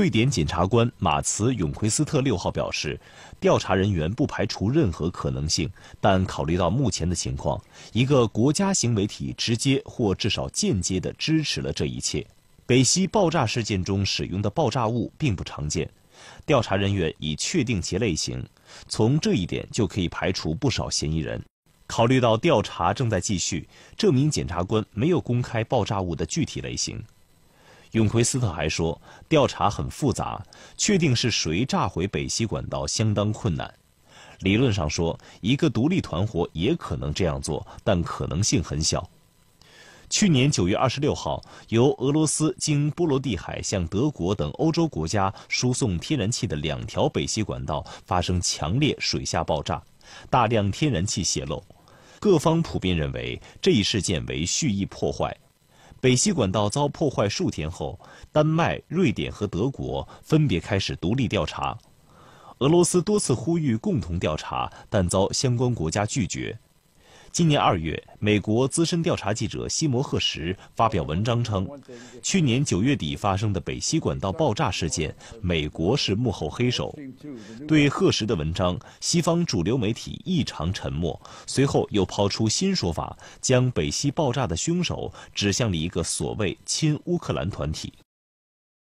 瑞典检察官马茨·永奎斯特六号表示，调查人员不排除任何可能性，但考虑到目前的情况，一个国家行为体直接或至少间接地支持了这一切。北溪爆炸事件中使用的爆炸物并不常见，调查人员已确定其类型，从这一点就可以排除不少嫌疑人。考虑到调查正在继续，这名检察官没有公开爆炸物的具体类型。永奎斯特还说，调查很复杂，确定是谁炸毁北溪管道相当困难。理论上说，一个独立团伙也可能这样做，但可能性很小。去年9月26号，由俄罗斯经波罗的海向德国等欧洲国家输送天然气的两条北溪管道发生强烈水下爆炸，大量天然气泄漏。各方普遍认为这一事件为蓄意破坏。北溪管道遭破坏数天后，丹麦、瑞典和德国分别开始独立调查。俄罗斯多次呼吁共同调查，但遭相关国家拒绝。今年二月，美国资深调查记者西摩·赫什发表文章称，去年九月底发生的北溪管道爆炸事件，美国是幕后黑手。对赫什的文章，西方主流媒体异常沉默。随后又抛出新说法，将北溪爆炸的凶手指向了一个所谓亲乌克兰团体。